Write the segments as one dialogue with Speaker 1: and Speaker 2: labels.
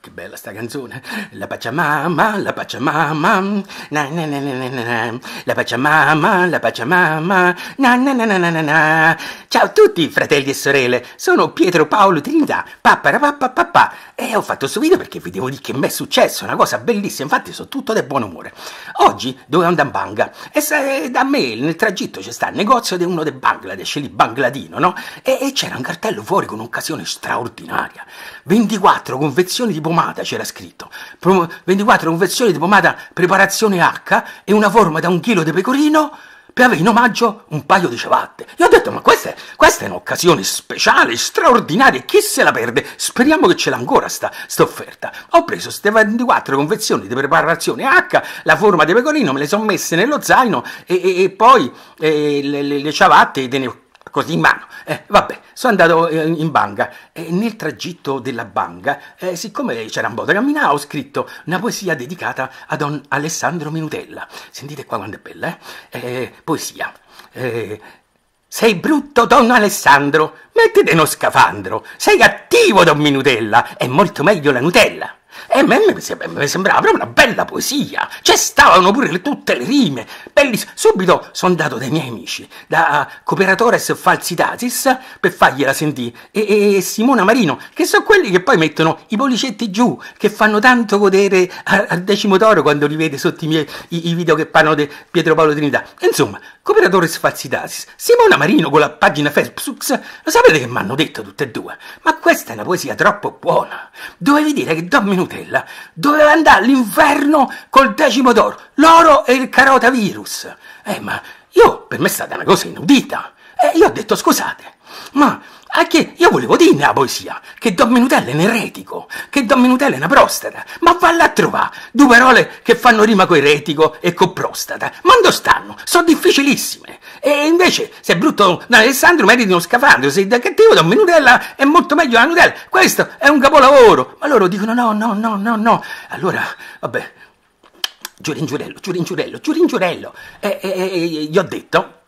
Speaker 1: che bella sta canzone. La Pacciamama, la Pacciamama, na na na na na na, la Pacciamama, la Pacciamama, na na na na na na. Ciao a tutti, fratelli e sorelle, sono Pietro Paolo Trinità, papà e ho fatto questo video perché vi devo dire che mi è successo una cosa bellissima, infatti sono tutto del buon umore. Oggi dovevo andare in banga, e eh, da me nel tragitto c'è sta il negozio di uno del Bangladesh, lì bangladino, no? E, e c'era un cartello fuori con un'occasione straordinaria, 24 confezioni di pomata, c'era scritto. 24 confezioni di pomata preparazione H e una forma da un chilo di pecorino per avere in omaggio un paio di ciabatte. Io ho detto, ma questa è, questa è un'occasione speciale, straordinaria, chi se la perde? Speriamo che ce l'ha ancora sta, sta, offerta. Ho preso queste 24 confezioni di preparazione H, la forma di pecorino, me le sono messe nello zaino e, e, e poi e, eh, le, le, le ciabatte te ne ho così in mano. Eh, vabbè, sono andato eh, in banca e nel tragitto della banca, eh, siccome c'era un po' da camminare, ho scritto una poesia dedicata a Don Alessandro Minutella. Sentite qua quanto è bella, eh? eh poesia. Eh, sei brutto Don Alessandro, mettete uno scafandro. Sei cattivo Don Minutella, è molto meglio la Nutella. E a me mi sembrava proprio una bella poesia, cioè stavano pure le, tutte le rime, belli, subito sono andato dai miei amici, da Cooperatores Falsitatis, per fargliela sentire, e, e, Simona Marino, che sono quelli che poi mettono i pollicetti giù, che fanno tanto godere al decimo toro quando li vede sotto i miei i, i video che parlano di Pietro Paolo Trinità. Insomma, Cooperatores Falsitatis, Simona Marino con la pagina Facebook, lo sapete che mi hanno detto tutte e due, ma questa è una poesia troppo buona, dovevi dire che Domino Nutella doveva andare all'inferno col decimo d'oro, l'oro e il carotavirus. Eh, ma io, per me è stata una cosa inudita. E eh, io ho detto, scusate, ma anche io volevo dire nella poesia che Don Menutella è un eretico, che Don Menutella è una prostata, ma valla a trovare due parole che fanno rima coi retico e co prostata. Ma dove stanno? Sono difficilissime. E invece, se è brutto da Alessandro, meriti uno scafandro, se è da cattivo da un Nutella è molto meglio la Nutella. Questo è un capolavoro. Ma loro dicono no, no, no, no, no. Allora, vabbè, giuringiurello, giuringiurello, giuringiurello. E, e, e gli ho detto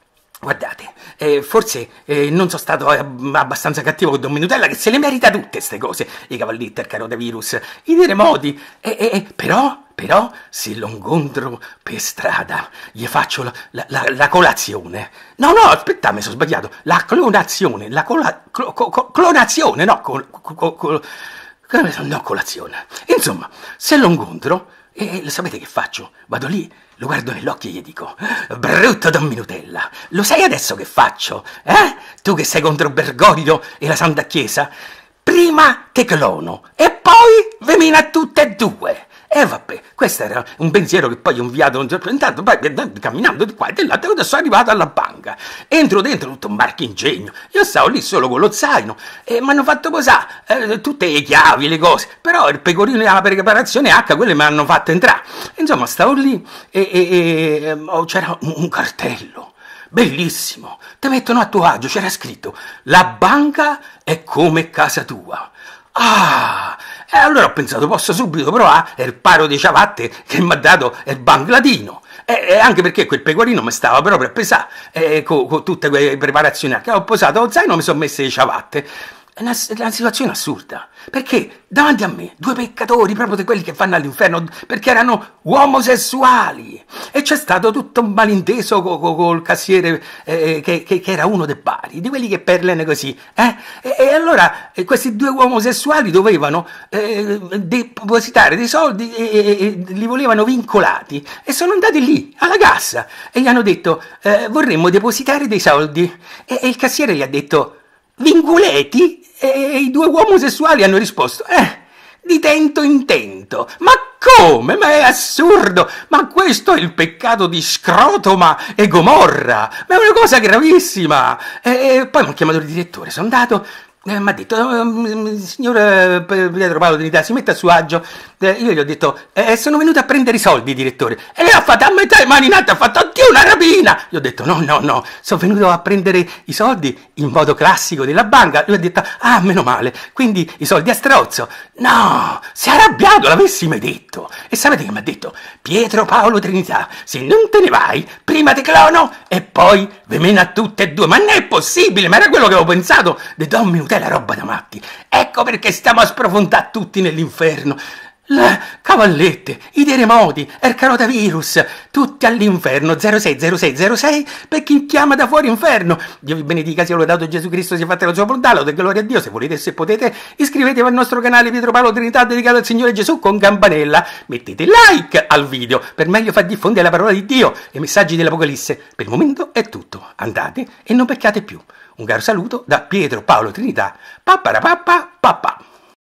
Speaker 1: Guardate, eh, forse eh, non sono stato eh, abbastanza cattivo con Don Minutella che se le merita tutte queste cose, i cavallitti, il carotavirus, i terremoti, eh, però, però, se lo incontro per strada, gli faccio la, la, la, la colazione. No, no, aspetta, mi sono sbagliato, la clonazione, la cola, clo, co, clonazione, no, col, col, col, che mi sono andato colazione. Insomma, se lo incontro, e sapete che faccio? Vado lì, lo guardo nell'occhio e gli dico: Brutto Don Minutella, lo sai adesso che faccio? Eh? Tu che sei contro Bergoglio e la Santa Chiesa? Prima te clono e poi ve mina tutte e due. E eh, vabbè, questo era un pensiero che poi ho inviato un giorno. Intanto, poi eh, camminando di qua e di là, sono arrivato alla banca. Entro dentro tutto un marchingegno. Io stavo lì solo con lo zaino e eh, mi hanno fatto posare eh, tutte le chiavi, le cose. Però il pecorino e la preparazione H, quelle mi hanno fatto entrare. Insomma, stavo lì e, e, e oh, c'era un, un cartello bellissimo. Ti mettono a tuo agio, c'era scritto: La banca è come casa tua. Ah, e eh, allora ho pensato, posso subito provare il paro di ciabatte che mi ha dato il bangladino. E, eh, eh, anche perché quel pecorino mi stava proprio a pesare, con, con tutte quelle preparazioni. Ho posato lo zaino, mi sono messe le ciabatte. È una, una, situazione assurda, perché davanti a me due peccatori, proprio di quelli che vanno all'inferno, perché erano omosessuali, e c'è stato tutto un malinteso col, col, col cassiere eh, eh, che, che, che, era uno dei pari, di quelli che perlene così, eh? e, e, allora eh, questi due omosessuali dovevano eh, depositare dei soldi e, e, e, li volevano vincolati, e sono andati lì, alla cassa, e gli hanno detto eh, vorremmo depositare dei soldi, e, il cassiere gli ha detto Vinguleti e i due omosessuali hanno risposto, eh, di tento in tento. Ma come? Ma è assurdo! Ma questo è il peccato di Scrotoma e Gomorra! Ma è una cosa gravissima! E poi mi ha chiamato il direttore, sono andato. Eh, mi ha detto, oh, mm, mm, eh, signor Pietro Paolo Trinità, si mette a suo agio. Eh, io gli ho detto, eh, eh, sono venuto a prendere i soldi, direttore. E lei ha fatto a metà le mani in alto, ha fatto oddio, una rapina! Gli ho detto, no, no, no, sono venuto a prendere i soldi in modo classico della banca. Lui ha detto, ah, meno male, quindi i soldi a strozzo. No, si è arrabbiato, l'avessi mai detto. E sapete che mi ha detto? Pietro Paolo Trinità, se non te ne vai, prima ti clono e poi ve meno tutte e due. Ma non è possibile, ma era quello che avevo pensato. De Don la roba da matti. Ecco perché stiamo a sprofondare tutti nell'inferno. Le cavallette, i terremoti, il er carotavirus, tutti all'inferno 060606 per chi chiama da fuori inferno. Dio vi benedica, sia lodato Gesù Cristo, sia fatta la sua volontà, lode gloria a Dio, se volete e se potete iscrivetevi al nostro canale Pietro Paolo Trinità dedicato al Signore Gesù con campanella, mettete like al video per meglio far diffondere la parola di Dio e i messaggi dell'Apocalisse. Per il momento è tutto, andate e non peccate più. Un caro saluto da Pietro Paolo Trinità, pappa pappa pappa.